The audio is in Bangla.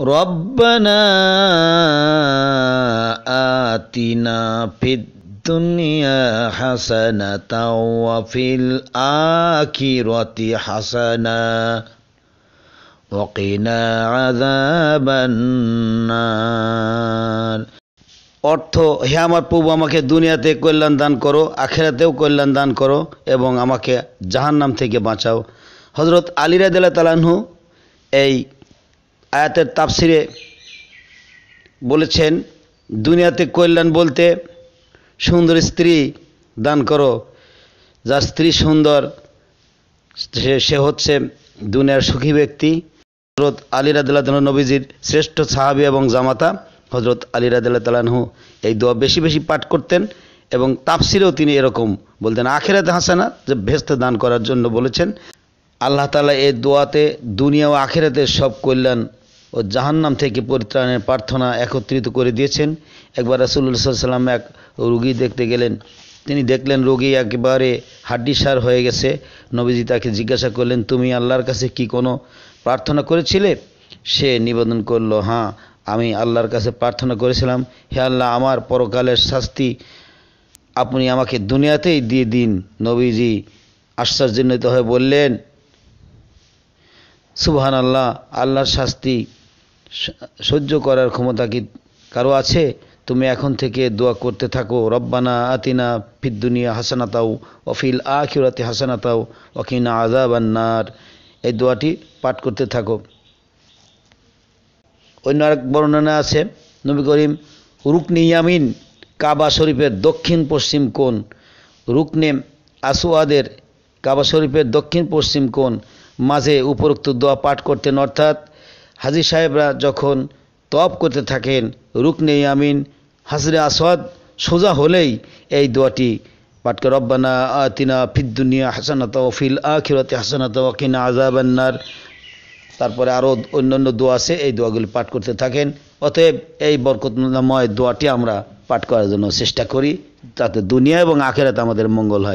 ربنا آتنا في الدنيا حسنة وفي الآخرة حسنة وقنا عذاب النار অর্থ হে আমার প্রভু আমাকে দুনিয়াতে কল্যাণ দান করো আখেরাতেও কল্যাণ দান করো এবং আমাকে জাহান্নাম থেকে বাঁচাও হজরত আলিরাদ তালানহু এই আয়াতের তাফসিরে বলেছেন দুনিয়াতে কল্যাণ বলতে সুন্দর স্ত্রী দান করো যা স্ত্রী সুন্দর সে হচ্ছে দুনিয়ার সুখী ব্যক্তি হজরত আলী রাদুল্লাহ নবীজির শ্রেষ্ঠ সাহাবি এবং জামাতা হজরত আলী রাদুল্লাহ তালাহু এই দোয়া বেশি বেশি পাঠ করতেন এবং তাফসিরেও তিনি এরকম বলতেন আখেরাত হাসানা যে ভেস্ত দান করার জন্য বলেছেন আল্লাহ তালা এই দোয়াতে দুনিয়া ও আখেরাতে সব কল্যাণ ও জাহান্নাম থেকে পরিত্রাণের প্রার্থনা একত্রিত করে দিয়েছেন একবার রাসুল্লাহ সাল্লাম এক রুগী দেখতে গেলেন তিনি দেখলেন রোগী একেবারে হাড্ডিসার হয়ে গেছে নবীজি তাকে জিজ্ঞাসা করলেন তুমি আল্লাহর কাছে কি কোনো প্রার্থনা করেছিলে সে নিবেদন করল হ্যাঁ আমি আল্লাহর কাছে প্রার্থনা করেছিলাম হে আল্লাহ আমার পরকালের শাস্তি আপনি আমাকে দুনিয়াতেই দিয়ে দিন নবীজি আশ্চর্যান্বিত হয়ে বললেন সুবহান আল্লাহ আল্লাহর শাস্তি সহ্য করার ক্ষমতা কি কারো আছে তুমি এখন থেকে দোয়া করতে থাকো রব্বানা আতিনা ফিদ্দুনিয়া হাসানাতাও অফিল আখিরাতে হাসানাতাও আজাব আন্নার এই দোয়াটি পাঠ করতে থাকো অন্য আরেক বর্ণনা আছে নবী করিম রুকনি ইয়ামিন কাবা শরীফের দক্ষিণ পশ্চিম কোন রুকনে আসুয়াদের কাবা শরীফের দক্ষিণ পশ্চিম কোন মাঝে উপরোক্ত দোয়া পাঠ করতেন অর্থাৎ হাজির সাহেবরা যখন তপ করতে থাকেন রুকনে আমিন হাজরে আসাদ সোজা হলেই এই দোয়াটি পাঠ করে রব্বানা আতিনা ফিদ্দুনিয়া হাসানাত ফিল আখিরাতে হাসানাত ওয়াকিনা আজাবান্নার তারপরে আরও অন্যান্য দোয়া আছে এই দোয়াগুলি পাঠ করতে থাকেন অতএব এই বরকতময় দোয়াটি আমরা পাঠ করার জন্য চেষ্টা করি তাতে দুনিয়া এবং আখেরাতে আমাদের মঙ্গল হয়